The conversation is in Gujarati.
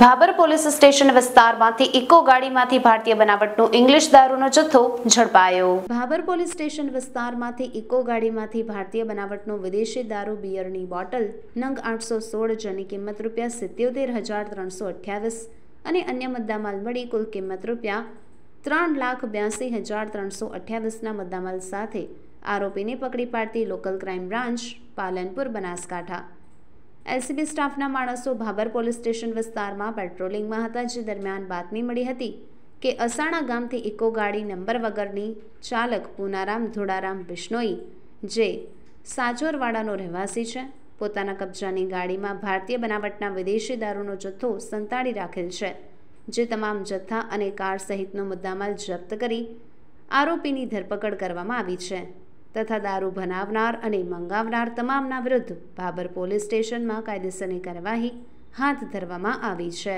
ભાબર પોલીસ સ્ટેશન વિસ્તારમાંથી ઇકો ગાડીમાંથી ભારતીય બનાવટનો ઇંગ્લિશ દારૂનો જથ્થો ઝડપાયો ભાબર પોલીસ સ્ટેશન વિસ્તારમાંથી ઇકો ગાડીમાંથી ભારતીય બનાવટનો વિદેશી દારૂ બિયરની બોટલ નંગ આઠસો સોળ જેની કિંમત રૂપિયા સિત્યોતેર હજાર ત્રણસો અઠ્યાવીસ અને અન્ય મુદ્દામાલ મળી કુલ કિંમત રૂપિયા ત્રણ લાખ બ્યાસી હજાર ત્રણસો અઠ્યાવીસના મુદ્દામાલ સાથે આરોપીને પકડી પાડતી local crime branch Palanpur Banaskantha LCB સ્ટાફના માણસો ભાબર પોલીસ સ્ટેશન વિસ્તારમાં પેટ્રોલિંગમાં હતા જે દરમિયાન બાતમી મળી હતી કે અસાણા ગામથી ઇકો ગાડી નંબર વગરની ચાલક પૂનારામ ધોળારામ બિશ્નોઈ જે સાજોરવાડાનો રહેવાસી છે પોતાના કબજાની ગાડીમાં ભારતીય બનાવટના વિદેશી દારૂનો જથ્થો સંતાડી રાખેલ છે જે તમામ જથ્થા અને કાર સહિતનો મુદ્દામાલ જપ્ત કરી આરોપીની ધરપકડ કરવામાં આવી છે તથા દારૂ બનાવનાર અને મંગાવનાર તમામના વિરુદ્ધ બાબર પોલીસ સ્ટેશનમાં કાયદેસરની કાર્યવાહી હાથ ધરવામાં આવી છે